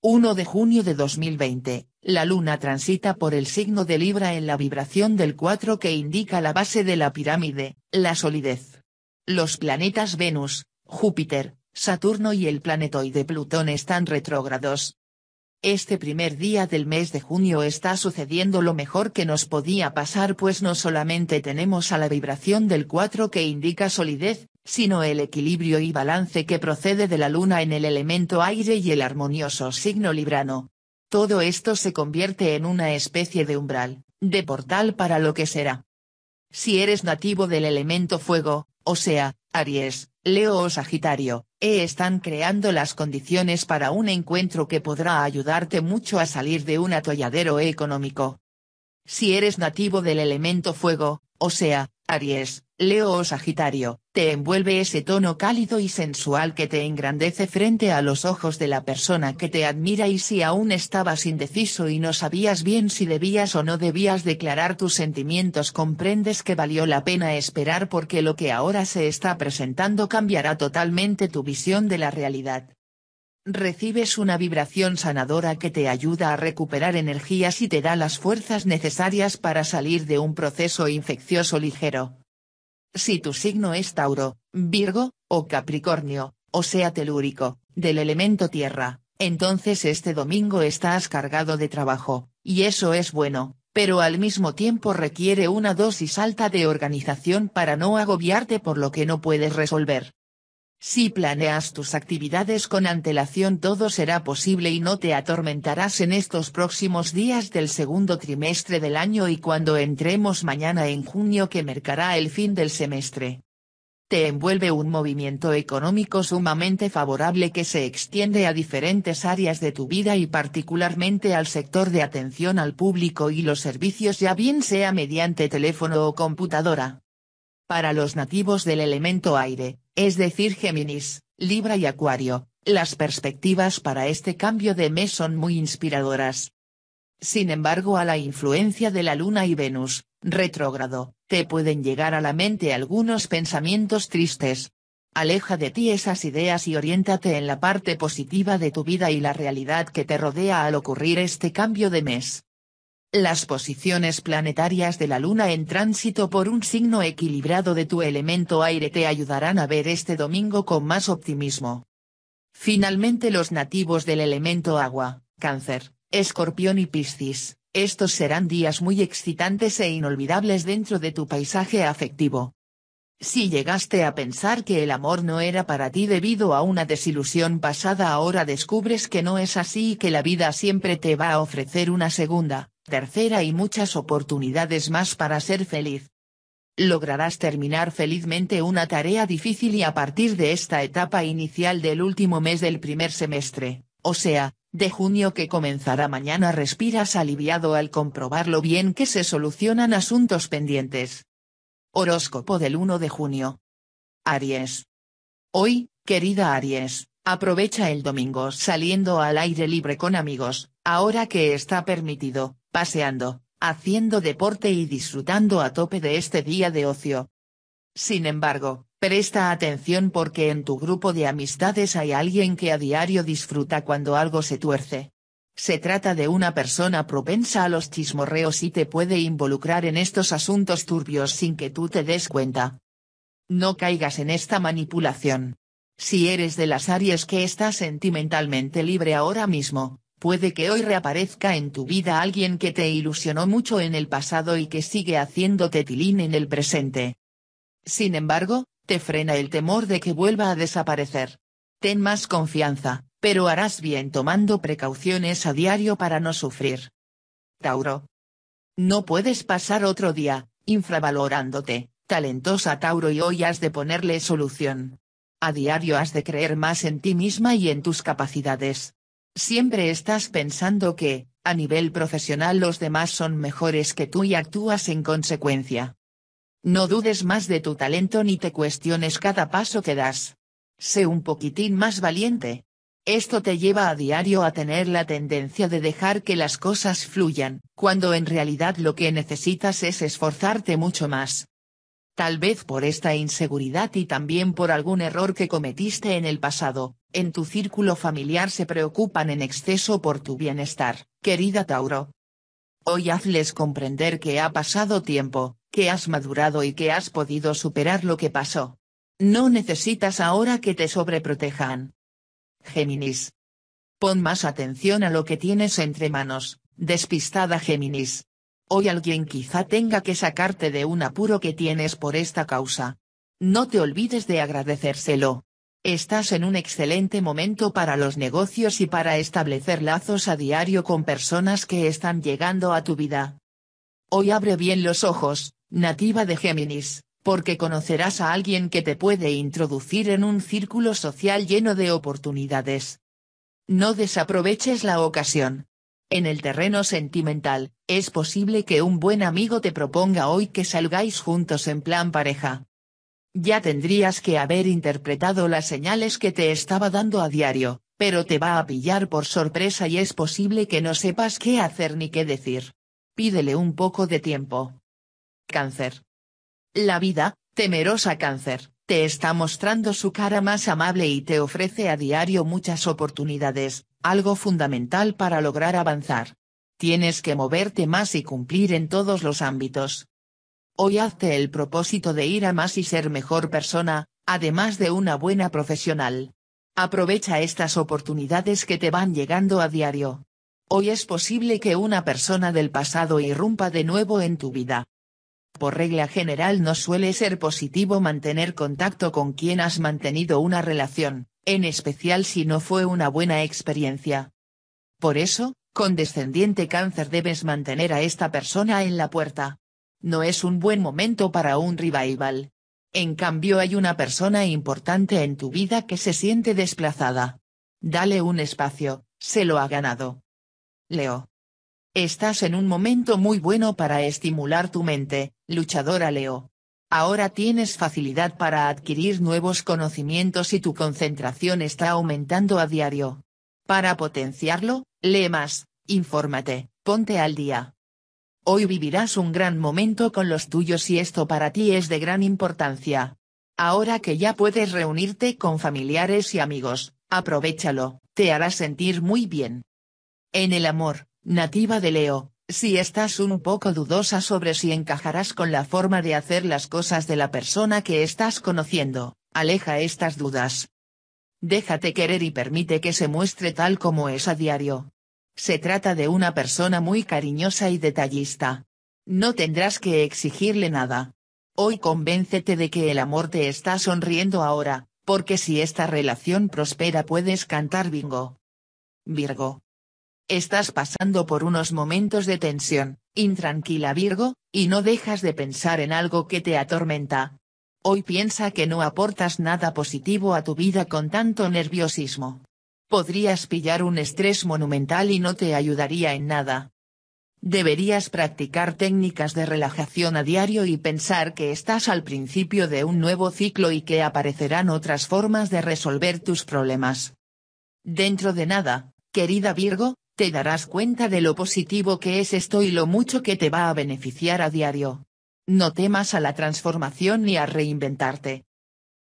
1 de junio de 2020, la Luna transita por el signo de Libra en la vibración del 4 que indica la base de la pirámide, la solidez. Los planetas Venus, Júpiter, Saturno y el planetoide Plutón están retrógrados. Este primer día del mes de junio está sucediendo lo mejor que nos podía pasar pues no solamente tenemos a la vibración del 4 que indica solidez, sino el equilibrio y balance que procede de la luna en el elemento aire y el armonioso signo librano. Todo esto se convierte en una especie de umbral, de portal para lo que será. Si eres nativo del elemento fuego, o sea, Aries, Leo o Sagitario, E están creando las condiciones para un encuentro que podrá ayudarte mucho a salir de un atolladero económico. Si eres nativo del elemento fuego, o sea, Aries, Leo o Sagitario, te envuelve ese tono cálido y sensual que te engrandece frente a los ojos de la persona que te admira y si aún estabas indeciso y no sabías bien si debías o no debías declarar tus sentimientos comprendes que valió la pena esperar porque lo que ahora se está presentando cambiará totalmente tu visión de la realidad recibes una vibración sanadora que te ayuda a recuperar energías y te da las fuerzas necesarias para salir de un proceso infeccioso ligero. Si tu signo es Tauro, Virgo, o Capricornio, o sea telúrico, del elemento tierra, entonces este domingo estás cargado de trabajo, y eso es bueno, pero al mismo tiempo requiere una dosis alta de organización para no agobiarte por lo que no puedes resolver. Si planeas tus actividades con antelación todo será posible y no te atormentarás en estos próximos días del segundo trimestre del año y cuando entremos mañana en junio que marcará el fin del semestre. Te envuelve un movimiento económico sumamente favorable que se extiende a diferentes áreas de tu vida y particularmente al sector de atención al público y los servicios ya bien sea mediante teléfono o computadora. Para los nativos del elemento aire, es decir Géminis, Libra y Acuario, las perspectivas para este cambio de mes son muy inspiradoras. Sin embargo a la influencia de la Luna y Venus, retrógrado, te pueden llegar a la mente algunos pensamientos tristes. Aleja de ti esas ideas y oriéntate en la parte positiva de tu vida y la realidad que te rodea al ocurrir este cambio de mes. Las posiciones planetarias de la Luna en tránsito por un signo equilibrado de tu elemento aire te ayudarán a ver este domingo con más optimismo. Finalmente los nativos del elemento agua, cáncer, escorpión y piscis, estos serán días muy excitantes e inolvidables dentro de tu paisaje afectivo. Si llegaste a pensar que el amor no era para ti debido a una desilusión pasada ahora descubres que no es así y que la vida siempre te va a ofrecer una segunda, tercera y muchas oportunidades más para ser feliz. Lograrás terminar felizmente una tarea difícil y a partir de esta etapa inicial del último mes del primer semestre, o sea, de junio que comenzará mañana respiras aliviado al comprobar lo bien que se solucionan asuntos pendientes. Horóscopo del 1 de junio. Aries. Hoy, querida Aries, aprovecha el domingo saliendo al aire libre con amigos, ahora que está permitido, paseando, haciendo deporte y disfrutando a tope de este día de ocio. Sin embargo, presta atención porque en tu grupo de amistades hay alguien que a diario disfruta cuando algo se tuerce. Se trata de una persona propensa a los chismorreos y te puede involucrar en estos asuntos turbios sin que tú te des cuenta. No caigas en esta manipulación. Si eres de las áreas que estás sentimentalmente libre ahora mismo, Puede que hoy reaparezca en tu vida alguien que te ilusionó mucho en el pasado y que sigue haciéndote tilín en el presente. Sin embargo, te frena el temor de que vuelva a desaparecer. Ten más confianza, pero harás bien tomando precauciones a diario para no sufrir. Tauro. No puedes pasar otro día, infravalorándote, talentosa Tauro y hoy has de ponerle solución. A diario has de creer más en ti misma y en tus capacidades. Siempre estás pensando que, a nivel profesional los demás son mejores que tú y actúas en consecuencia. No dudes más de tu talento ni te cuestiones cada paso que das. Sé un poquitín más valiente. Esto te lleva a diario a tener la tendencia de dejar que las cosas fluyan, cuando en realidad lo que necesitas es esforzarte mucho más. Tal vez por esta inseguridad y también por algún error que cometiste en el pasado, en tu círculo familiar se preocupan en exceso por tu bienestar, querida Tauro. Hoy hazles comprender que ha pasado tiempo, que has madurado y que has podido superar lo que pasó. No necesitas ahora que te sobreprotejan. Géminis. Pon más atención a lo que tienes entre manos, despistada Géminis. Hoy alguien quizá tenga que sacarte de un apuro que tienes por esta causa. No te olvides de agradecérselo. Estás en un excelente momento para los negocios y para establecer lazos a diario con personas que están llegando a tu vida. Hoy abre bien los ojos, nativa de Géminis, porque conocerás a alguien que te puede introducir en un círculo social lleno de oportunidades. No desaproveches la ocasión. En el terreno sentimental, es posible que un buen amigo te proponga hoy que salgáis juntos en plan pareja. Ya tendrías que haber interpretado las señales que te estaba dando a diario, pero te va a pillar por sorpresa y es posible que no sepas qué hacer ni qué decir. Pídele un poco de tiempo. Cáncer. La vida, temerosa cáncer, te está mostrando su cara más amable y te ofrece a diario muchas oportunidades, algo fundamental para lograr avanzar. Tienes que moverte más y cumplir en todos los ámbitos. Hoy hazte el propósito de ir a más y ser mejor persona, además de una buena profesional. Aprovecha estas oportunidades que te van llegando a diario. Hoy es posible que una persona del pasado irrumpa de nuevo en tu vida. Por regla general no suele ser positivo mantener contacto con quien has mantenido una relación, en especial si no fue una buena experiencia. Por eso, con descendiente cáncer debes mantener a esta persona en la puerta. No es un buen momento para un revival. En cambio hay una persona importante en tu vida que se siente desplazada. Dale un espacio, se lo ha ganado. Leo. Estás en un momento muy bueno para estimular tu mente, luchadora Leo. Ahora tienes facilidad para adquirir nuevos conocimientos y tu concentración está aumentando a diario. Para potenciarlo, lee más, infórmate, ponte al día. Hoy vivirás un gran momento con los tuyos y esto para ti es de gran importancia. Ahora que ya puedes reunirte con familiares y amigos, aprovechalo, te hará sentir muy bien. En el amor, nativa de Leo, si estás un poco dudosa sobre si encajarás con la forma de hacer las cosas de la persona que estás conociendo, aleja estas dudas. Déjate querer y permite que se muestre tal como es a diario. Se trata de una persona muy cariñosa y detallista. No tendrás que exigirle nada. Hoy convéncete de que el amor te está sonriendo ahora, porque si esta relación prospera puedes cantar bingo. Virgo. Estás pasando por unos momentos de tensión, intranquila Virgo, y no dejas de pensar en algo que te atormenta. Hoy piensa que no aportas nada positivo a tu vida con tanto nerviosismo. Podrías pillar un estrés monumental y no te ayudaría en nada. Deberías practicar técnicas de relajación a diario y pensar que estás al principio de un nuevo ciclo y que aparecerán otras formas de resolver tus problemas. Dentro de nada, querida Virgo, te darás cuenta de lo positivo que es esto y lo mucho que te va a beneficiar a diario. No temas a la transformación ni a reinventarte.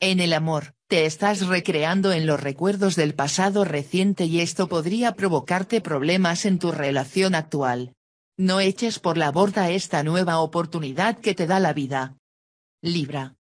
En el amor, te estás recreando en los recuerdos del pasado reciente y esto podría provocarte problemas en tu relación actual. No eches por la borda esta nueva oportunidad que te da la vida. Libra.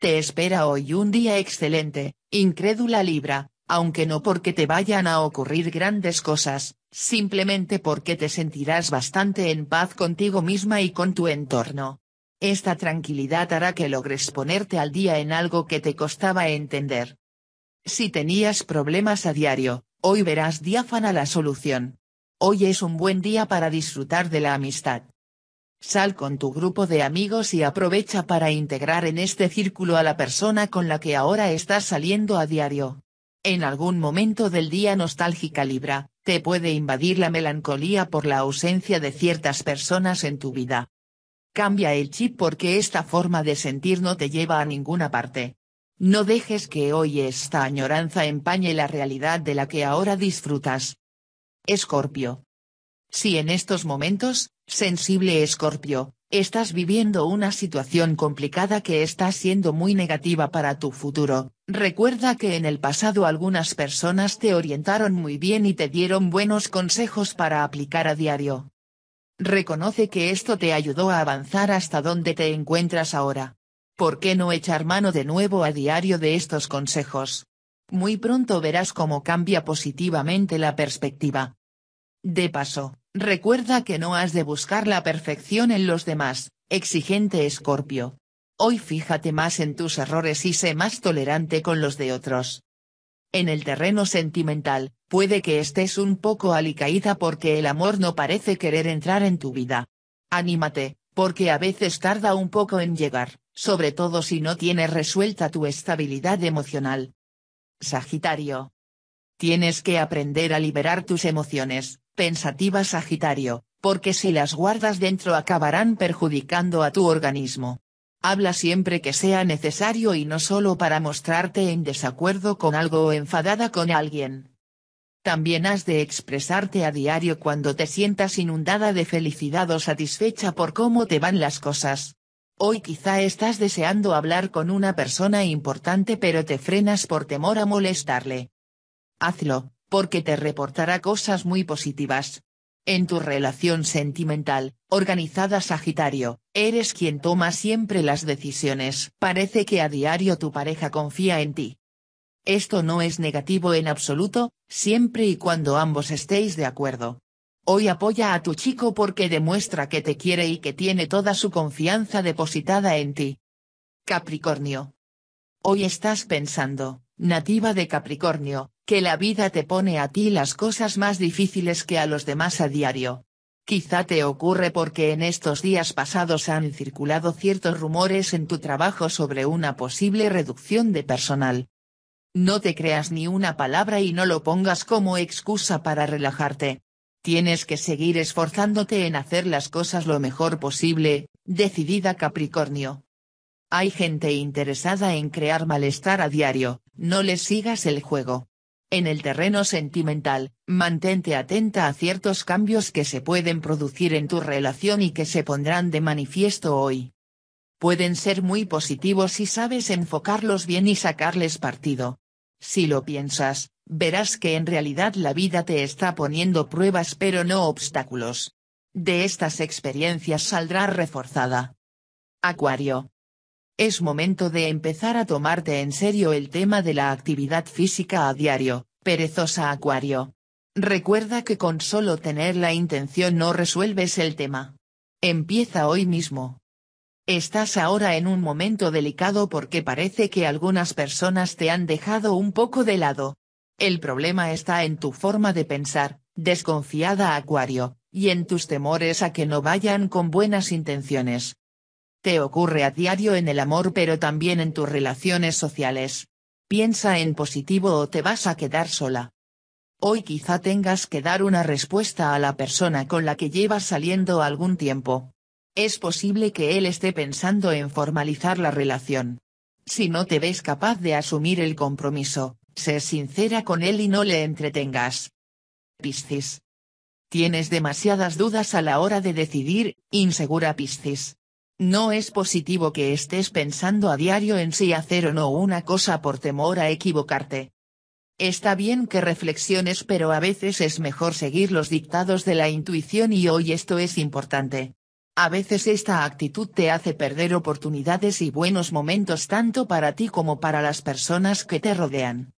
Te espera hoy un día excelente, incrédula Libra, aunque no porque te vayan a ocurrir grandes cosas, simplemente porque te sentirás bastante en paz contigo misma y con tu entorno. Esta tranquilidad hará que logres ponerte al día en algo que te costaba entender. Si tenías problemas a diario, hoy verás diáfana la solución. Hoy es un buen día para disfrutar de la amistad. Sal con tu grupo de amigos y aprovecha para integrar en este círculo a la persona con la que ahora estás saliendo a diario en algún momento del día nostálgica Libra, te puede invadir la melancolía por la ausencia de ciertas personas en tu vida. Cambia el chip porque esta forma de sentir no te lleva a ninguna parte. No dejes que hoy esta añoranza empañe la realidad de la que ahora disfrutas. Escorpio. Si en estos momentos, Sensible Escorpio, estás viviendo una situación complicada que está siendo muy negativa para tu futuro, recuerda que en el pasado algunas personas te orientaron muy bien y te dieron buenos consejos para aplicar a diario. Reconoce que esto te ayudó a avanzar hasta donde te encuentras ahora. ¿Por qué no echar mano de nuevo a diario de estos consejos? Muy pronto verás cómo cambia positivamente la perspectiva. De paso, Recuerda que no has de buscar la perfección en los demás, exigente Escorpio. Hoy fíjate más en tus errores y sé más tolerante con los de otros. En el terreno sentimental, puede que estés un poco alicaída porque el amor no parece querer entrar en tu vida. Anímate, porque a veces tarda un poco en llegar, sobre todo si no tienes resuelta tu estabilidad emocional. Sagitario. Tienes que aprender a liberar tus emociones, Pensativa Sagitario, porque si las guardas dentro acabarán perjudicando a tu organismo. Habla siempre que sea necesario y no solo para mostrarte en desacuerdo con algo o enfadada con alguien. También has de expresarte a diario cuando te sientas inundada de felicidad o satisfecha por cómo te van las cosas. Hoy quizá estás deseando hablar con una persona importante pero te frenas por temor a molestarle. Hazlo, porque te reportará cosas muy positivas. En tu relación sentimental, organizada Sagitario, eres quien toma siempre las decisiones. Parece que a diario tu pareja confía en ti. Esto no es negativo en absoluto, siempre y cuando ambos estéis de acuerdo. Hoy apoya a tu chico porque demuestra que te quiere y que tiene toda su confianza depositada en ti. Capricornio. Hoy estás pensando, nativa de Capricornio, que la vida te pone a ti las cosas más difíciles que a los demás a diario. Quizá te ocurre porque en estos días pasados han circulado ciertos rumores en tu trabajo sobre una posible reducción de personal. No te creas ni una palabra y no lo pongas como excusa para relajarte. Tienes que seguir esforzándote en hacer las cosas lo mejor posible, decidida Capricornio. Hay gente interesada en crear malestar a diario, no le sigas el juego. En el terreno sentimental, mantente atenta a ciertos cambios que se pueden producir en tu relación y que se pondrán de manifiesto hoy. Pueden ser muy positivos si sabes enfocarlos bien y sacarles partido. Si lo piensas, verás que en realidad la vida te está poniendo pruebas pero no obstáculos. De estas experiencias saldrás reforzada. Acuario, es momento de empezar a tomarte en serio el tema de la actividad física a diario, perezosa Acuario. Recuerda que con solo tener la intención no resuelves el tema. Empieza hoy mismo. Estás ahora en un momento delicado porque parece que algunas personas te han dejado un poco de lado. El problema está en tu forma de pensar, desconfiada Acuario, y en tus temores a que no vayan con buenas intenciones. Te ocurre a diario en el amor pero también en tus relaciones sociales. Piensa en positivo o te vas a quedar sola. Hoy quizá tengas que dar una respuesta a la persona con la que llevas saliendo algún tiempo. Es posible que él esté pensando en formalizar la relación. Si no te ves capaz de asumir el compromiso, sé sincera con él y no le entretengas. Piscis. Tienes demasiadas dudas a la hora de decidir, insegura Piscis. No es positivo que estés pensando a diario en si hacer o no una cosa por temor a equivocarte. Está bien que reflexiones pero a veces es mejor seguir los dictados de la intuición y hoy esto es importante. A veces esta actitud te hace perder oportunidades y buenos momentos tanto para ti como para las personas que te rodean.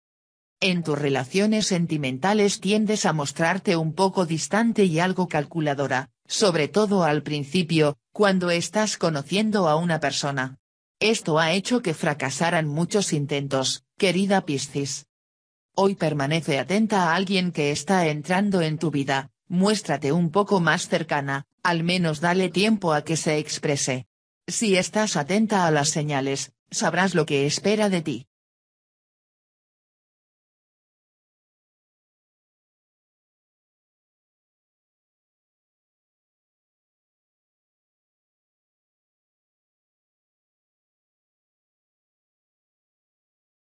En tus relaciones sentimentales tiendes a mostrarte un poco distante y algo calculadora, sobre todo al principio, cuando estás conociendo a una persona. Esto ha hecho que fracasaran muchos intentos, querida Piscis. Hoy permanece atenta a alguien que está entrando en tu vida, muéstrate un poco más cercana, al menos dale tiempo a que se exprese. Si estás atenta a las señales, sabrás lo que espera de ti.